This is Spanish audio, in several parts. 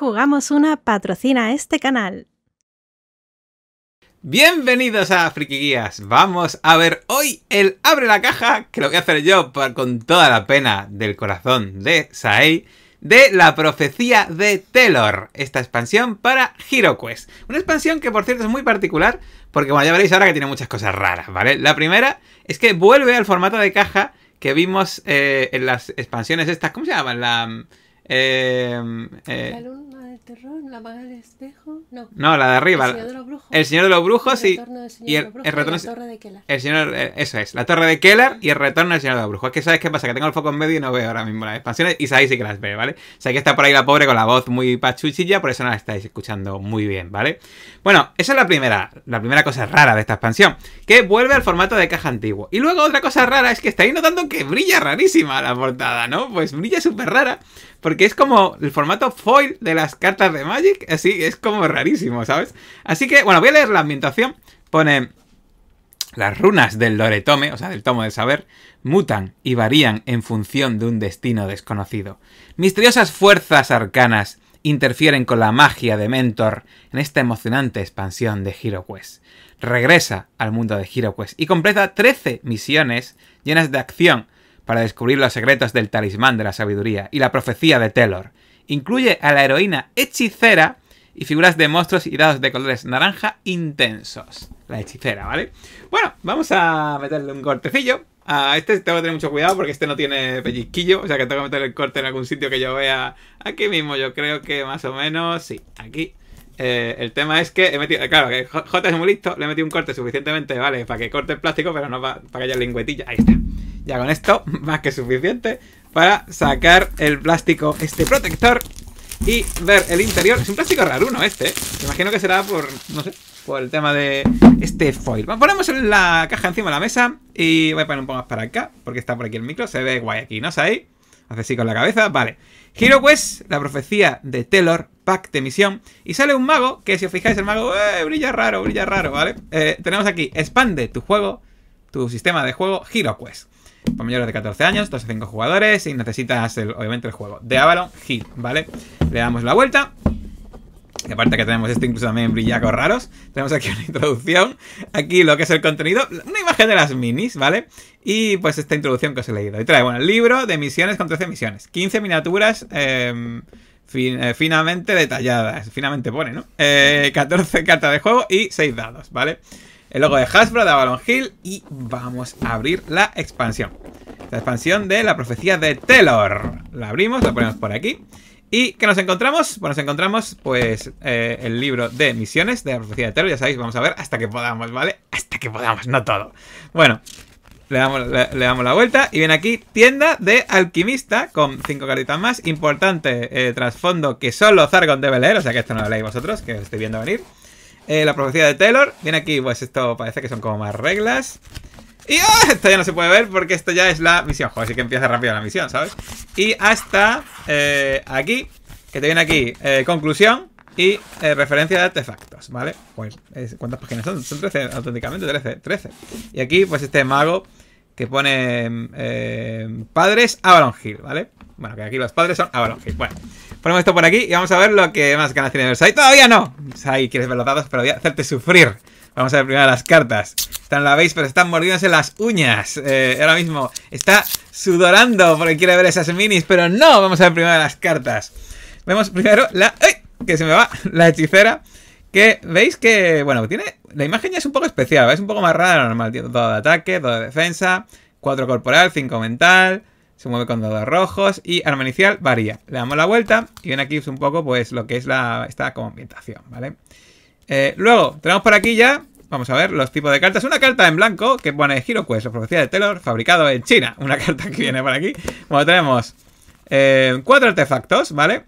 Jugamos una patrocina este canal. Bienvenidos a Friki Guías. Vamos a ver hoy el Abre la Caja, que lo voy a hacer yo con toda la pena del corazón de Saei, de la profecía de Taylor, esta expansión para HeroQuest. Una expansión que por cierto es muy particular, porque bueno, ya veréis ahora que tiene muchas cosas raras, ¿vale? La primera es que vuelve al formato de caja que vimos eh, en las expansiones estas, ¿cómo se llaman? La... Mm, eh, eh, no. la de arriba. El Señor de los Brujos. El Señor de los Brujos y. El retorno Señor de los Brujos. El, de señor, eh, eso es, la torre de Keller y el retorno del Señor de los Brujos. Es que sabes qué pasa, que tengo el foco en medio y no veo ahora mismo las expansiones. Y sabéis sí que las ve, ¿vale? O sea que está por ahí la pobre con la voz muy pachuchilla, por eso no la estáis escuchando muy bien, ¿vale? Bueno, esa es la primera, la primera cosa rara de esta expansión. Que vuelve al formato de caja antiguo. Y luego otra cosa rara es que estáis notando que brilla rarísima la portada, ¿no? Pues brilla súper rara. Porque es como el formato foil de las cartas de Magic. Así es como rarísimo, ¿sabes? Así que, bueno, voy a leer la ambientación. Pone. Las runas del Tome, o sea, del tomo de saber, mutan y varían en función de un destino desconocido. Misteriosas fuerzas arcanas interfieren con la magia de Mentor en esta emocionante expansión de Quest. Regresa al mundo de HeroQuest y completa 13 misiones llenas de acción para descubrir los secretos del talismán de la sabiduría y la profecía de Taylor. Incluye a la heroína hechicera y figuras de monstruos y dados de colores naranja intensos. La hechicera, ¿vale? Bueno, vamos a meterle un cortecillo. A este tengo que tener mucho cuidado porque este no tiene pellizquillo, o sea que tengo que meter el corte en algún sitio que yo vea aquí mismo. Yo creo que más o menos, sí, aquí. Eh, el tema es que he metido, claro, que J es muy listo, le he metido un corte suficientemente, ¿vale? Para que corte el plástico, pero no para, para que haya lengüetilla. Ahí está. Ya con esto, más que suficiente para sacar el plástico, este protector y ver el interior. Es un plástico raro, uno Este, ¿eh? imagino que será por, no sé, por el tema de este foil. ponemos la caja encima de la mesa y voy a poner un poco más para acá, porque está por aquí el micro, se ve guay aquí, ¿no? ahí Hace así con la cabeza, vale. Giro la profecía de Taylor, pack de misión, y sale un mago, que si os fijáis el mago, eh, brilla raro, brilla raro, ¿vale? Eh, tenemos aquí, expande tu juego, tu sistema de juego, Giro Quest para mayores de 14 años, 12 a 5 jugadores y necesitas el, obviamente el juego de Avalon Hill, ¿vale? Le damos la vuelta. Y aparte que tenemos esto incluso también brillacos raros. Tenemos aquí una introducción. Aquí lo que es el contenido. Una imagen de las minis, ¿vale? Y pues esta introducción que os he leído. Y trae, bueno, el libro de misiones con 13 misiones. 15 miniaturas. Em, eh, finamente detalladas, finamente pone, ¿no? 14 eh, cartas de juego y 6 dados, ¿vale? el logo de Hasbro de Avalon Hill y vamos a abrir la expansión. La expansión de la profecía de Taylor. La abrimos, la ponemos por aquí. ¿Y qué nos encontramos? Pues nos encontramos pues eh, el libro de misiones de la profecía de Telor. Ya sabéis, vamos a ver hasta que podamos, ¿vale? Hasta que podamos, no todo. Bueno, le damos, le, damos, la vuelta y viene aquí tienda de alquimista con cinco cartitas más. Importante eh, trasfondo que solo Zargon debe leer, o sea que esto no lo leéis vosotros, que os estoy viendo venir. Eh, la profecía de Taylor. Viene aquí, pues esto parece que son como más reglas. Y ¡ah! esto ya no se puede ver porque esto ya es la misión. Joder, así que empieza rápido la misión, ¿sabes? Y hasta eh, aquí, que te viene aquí, eh, conclusión y referencia de artefactos, ¿vale? Pues, ¿cuántas páginas son? Son 13, auténticamente 13, 13. Y aquí, pues este mago que pone padres Avalon Hill, ¿vale? Bueno, que aquí los padres son Avalon Hill. Bueno, Ponemos esto por aquí y vamos a ver lo que más ganas tiene ¡Sai! ¡Todavía no! Ahí quieres ver los dados, pero voy a hacerte sufrir. Vamos a ver primero las cartas. Están la veis, pero están mordiéndose las uñas. Eh, ahora mismo está sudorando porque quiere ver esas minis, pero no. Vamos a ver primero las cartas. Vemos primero la... ¡Ay! Que se me va la hechicera. Que veis que, bueno, tiene... La imagen ya es un poco especial, Es un poco más rara de lo normal. Tiene todo de ataque, todo de defensa, Cuatro corporal, cinco mental, se mueve con dados rojos y arma inicial varía. Le damos la vuelta y ven aquí un poco pues lo que es la, esta como ambientación, ¿vale? Eh, luego, tenemos por aquí ya, vamos a ver, los tipos de cartas. Una carta en blanco que pone Hero Quest, la profecía de Taylor, fabricado en China. Una carta que viene por aquí. Bueno, tenemos eh, cuatro artefactos, ¿vale?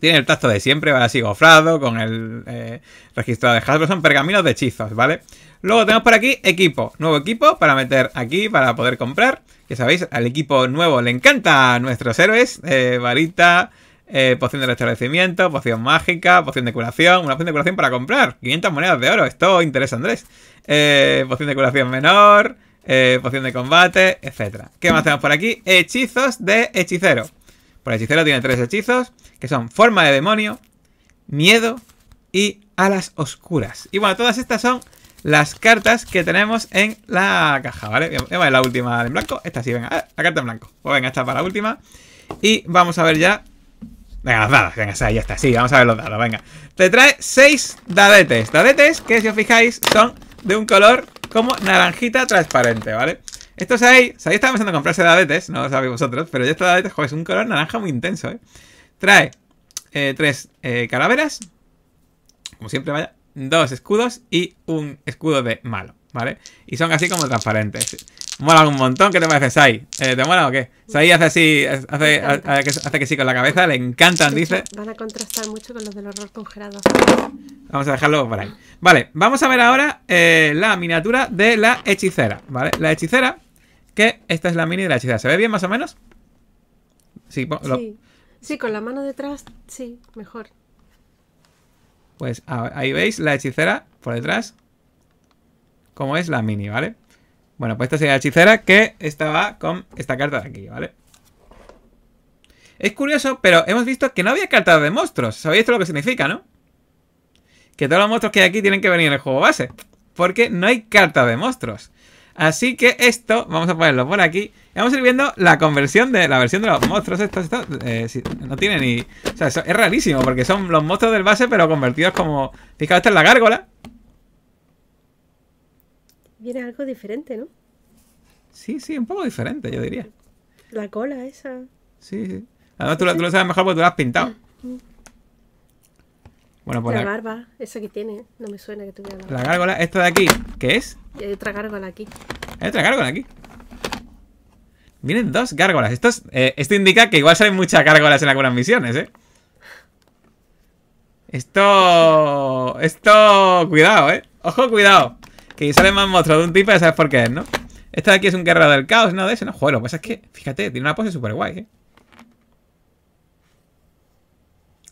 Tiene el tacto de siempre, ¿vale? Así gofrado, con el registro eh, registrado de Hasbro. Son pergaminos de hechizos, ¿vale? Luego tenemos por aquí equipo, nuevo equipo para meter aquí para poder comprar. Ya sabéis, al equipo nuevo le a nuestros héroes. Eh, varita, eh, poción de restablecimiento, poción mágica, poción de curación. Una poción de curación para comprar. 500 monedas de oro. Esto interesa, Andrés. Eh, poción de curación menor, poción de combate, etc. ¿Qué más tenemos por aquí? Hechizos de hechicero. Por hechicero tiene tres hechizos, que son forma de demonio, miedo y alas oscuras. Y bueno, todas estas son las cartas que tenemos en la caja, ¿vale? Vamos a ver la última en blanco. Esta sí, venga, eh, la carta en blanco. Pues venga, esta para la última. Y vamos a ver ya. Venga, las dadas venga, ya está, sí, vamos a ver los dados, venga. Te trae seis dadetes. Dadetes que, si os fijáis, son de un color como naranjita transparente, ¿vale? Estos ahí, o sea, estamos empezando pensando comprarse dadetes, no lo sabéis vosotros, pero ya estos dadetes, joder, es un color naranja muy intenso, ¿eh? Trae eh, tres eh, calaveras, como siempre, vaya dos escudos y un escudo de malo, ¿vale? Y son así como transparentes. Mola un montón, ¿qué te parece, Sai? Eh, ¿Te mola o qué? Sai hace así, hace, hace, que sí con la cabeza, le encantan, dice. Van a contrastar mucho con los del horror congelado. Vamos a dejarlo por ahí. Vale, vamos a ver ahora eh, la miniatura de la hechicera, ¿vale? La hechicera, que esta es la mini de la hechicera. ¿Se ve bien más o menos? sí. sí con la mano detrás, sí, mejor. Pues ahí veis la hechicera por detrás. Como es la mini, ¿vale? Bueno, pues esta sería la hechicera que estaba con esta carta de aquí, ¿vale? Es curioso, pero hemos visto que no había carta de monstruos. Sabéis esto lo que significa, ¿no? Que todos los monstruos que hay aquí tienen que venir en el juego base. Porque no hay carta de monstruos. Así que esto, vamos a ponerlo por aquí. vamos a ir viendo la conversión de la versión de los monstruos. Estos, estos eh, no tiene ni... O sea, es rarísimo porque son los monstruos del base pero convertidos como... Fijaos, esta es la gárgola. Viene algo diferente, ¿no? Sí, sí, un poco diferente, yo diría. La cola esa. Sí, sí. Además, tú, lo sabes mejor porque tú la has pintado. Mm, mm. Pues la, barba, esa que tiene, no me suena que tuviera la La gárgola, esta de aquí, ¿qué es? hay otra gárgola aquí. Hay otra gárgola aquí. Vienen dos gárgolas. Esto, eh, esto indica que igual salen muchas gárgolas en algunas misiones, ¿eh? Esto... Esto... Cuidado, ¿eh? Ojo, cuidado. Que sale más monstruos de un tipo Ya sabes por qué es, ¿no? Esta de aquí es un guerrero del caos, ¿no? De ese, ¿no? Joder, Pues es que, fíjate, tiene una pose súper guay, ¿eh?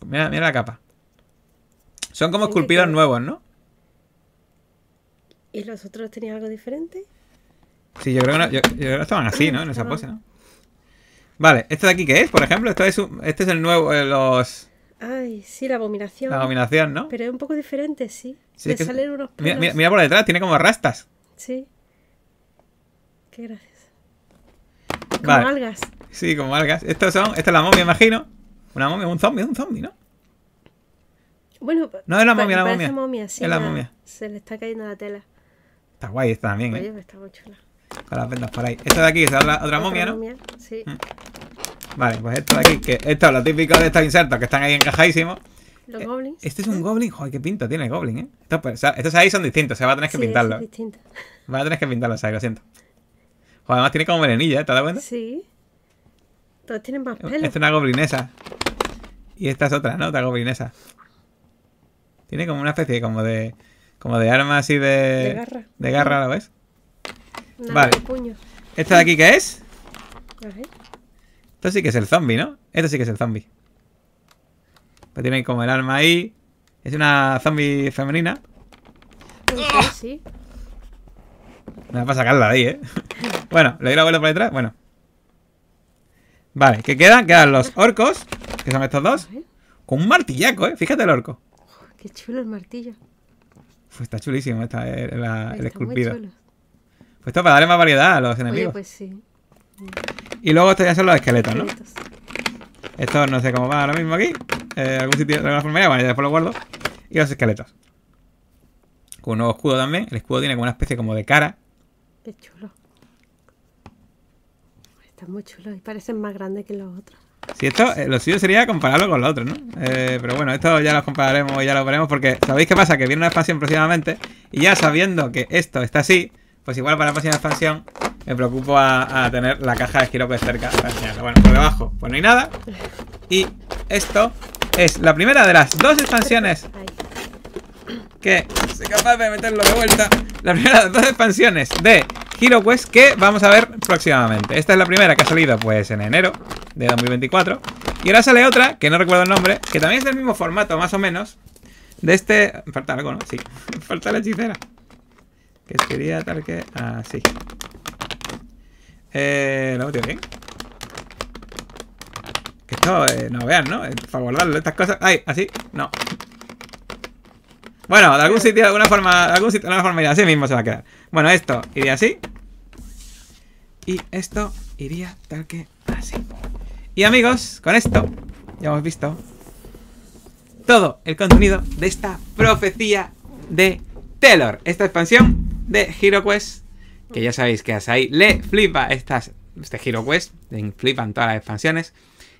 mira la capa. Son como esculpidos nuevos, ¿no? ¿Y los otros tenían algo diferente? Sí, yo creo que no, yo, creo que estaban así, ¿no? En esa ah. pose, ¿no? Vale, ¿esto de aquí qué es, por ejemplo? Este es, este es el nuevo, eh, los... Ay, sí, la abominación. La abominación, ¿no? Pero es un poco diferente, sí. sí Le salen unos mira, mira, mira, por detrás, tiene como rastas. Sí. Qué gracias. Como algas. Sí, como algas. Estos son, esta es la momia, imagino. Una momia, un zombie, un zombie, ¿no? Bueno, no, es la momia, la momia. es la, momia. Se le está cayendo la tela. Está guay esta también, eh. está muy chula. Con las vendas por ahí. Esta de aquí es otra, momia, ¿no? sí. Mm. Vale, pues esto de aquí, que esto es lo típico de estos insertos que están ahí encajadísimos. Los eh, goblins. Este es un goblin. Joder, qué pinto tiene el goblin, ¿eh? Pues, estos, ahí son distintos, o eh. va a tener que pintarlo Va a tener que pintarlos ¿sabes? lo siento. Joder, además tiene como venenilla, ¿Te das cuenta? Sí. Todos tienen más pelo. Esta es una goblinesa. Y esta es otra, ¿no? Otra goblinesa. Tiene como una especie como de. como de arma así de. De garra. De garra, ¿lo ves? vale. ¿Esta de aquí qué es? Esto sí que es el zombie, ¿no? Esto sí que es el zombie. Pues tiene como el arma ahí. Es una zombie femenina. ¡Ah! sí. Me va a sacarla ahí, ¿eh? bueno, le doy la vuelta por detrás. Bueno. Vale, ¿qué quedan? Quedan los orcos, que son estos dos. Con un martillaco, ¿eh? Fíjate el orco. Qué chulo el martillo. Pues está chulísimo esta, eh, el esculpido. Muy chulo. Pues esto para darle más variedad a los enemigos. pues sí. Y luego estos ya son los esqueletos, ¿no? Esqueletos. Estos no sé cómo va ahora mismo aquí. Eh, algún sitio de alguna forma. ya Bueno, ya después lo guardo. Y los esqueletos. Con un nuevo escudo también. El escudo tiene como una especie como de cara. Qué chulo. Está muy chulo. Y parecen más grandes que los otros. Si esto, eh, lo suyo sería compararlo con lo otro, ¿no? Eh, pero bueno, esto ya lo compararemos, ya lo veremos, porque ¿sabéis qué pasa? Que viene una expansión próximamente, y ya sabiendo que esto está así, pues igual para la próxima expansión me preocupo a, tener la caja de Esquiroque cerca Bueno, por debajo, pues no hay nada. Y esto es la primera de las dos expansiones que soy capaz de meterlo de vuelta. La primera de las dos expansiones de Hero que vamos a ver próximamente. Esta es la primera que ha salido pues en enero de 2024. Y ahora sale otra, que no recuerdo el nombre, que también es del mismo formato, más o menos. De este... Falta algo, ¿no? Sí. Falta la hechicera. Que sería tal que... Así ah, Eh, ¿Lo metido bien? Esto, eh, no vean, ¿no? Eh, para guardarlo, estas cosas... ¡Ay! ¿Así? No. Bueno, de algún sitio, de alguna forma... De alguna forma iría, así mismo se va a quedar. Bueno, esto iría así. Y esto iría tal que así. Y amigos, con esto ya hemos visto todo el contenido de esta profecía de Taylor. Esta expansión de Quest que ya sabéis que a le flipa estas, este Quest le flipan todas las expansiones.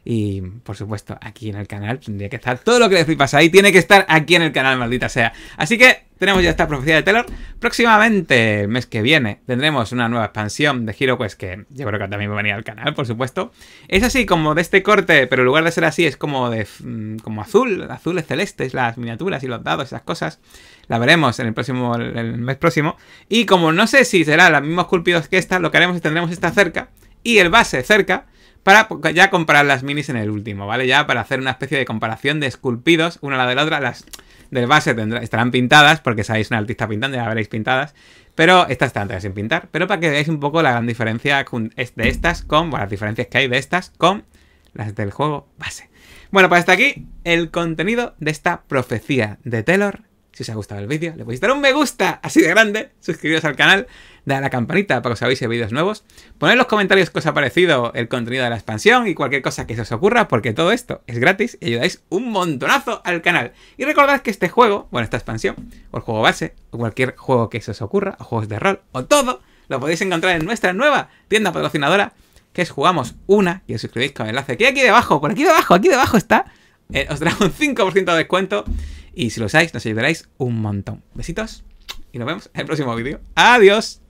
Y por supuesto, aquí en el canal tendría que estar todo lo que le flipas ahí. Tiene que estar aquí en el canal, maldita sea. Así que tenemos ya esta profecía de Taylor. Próximamente, el mes que viene, tendremos una nueva expansión de Hero pues que yo creo que también va a venir al canal, por supuesto. Es así, como de este corte, pero en lugar de ser así, es como de mm, como azul, azules celestes, las miniaturas y los dados, esas cosas. La veremos en el próximo, el mes próximo. Y como no sé si será las mismas esculpidos que esta, lo que haremos es tendremos esta cerca y el base cerca para ya comparar las minis en el último, ¿vale? Ya para hacer una especie de comparación de esculpidos, una a la de la otra, las del base tendrán, estarán pintadas, porque sabéis un artista pintando, ya las veréis pintadas, pero estas están sin pintar, pero para que veáis un poco la gran diferencia de estas con, bueno, las diferencias que hay de estas con las del juego base. Bueno, pues hasta aquí el contenido de esta profecía de Taylor si os ha gustado el vídeo, le podéis dar un me gusta, así de grande, suscribiros al canal, dar a la campanita para que os avise vídeos nuevos, Poned en los comentarios qué os ha parecido el contenido de la expansión y cualquier cosa que se os ocurra, porque todo esto es gratis y ayudáis un montonazo al canal. Y recordad que este juego, bueno, esta expansión, o el juego base, o cualquier juego que se os ocurra, o juegos de rol, o todo, lo podéis encontrar en nuestra nueva tienda patrocinadora, que es Jugamos Una, y os suscribís con el enlace que hay aquí debajo, por aquí debajo, aquí debajo está, eh, os trajo un 5% de descuento y si lo usáis, nos ayudaréis un montón. Besitos y nos vemos en el próximo vídeo. ¡Adiós!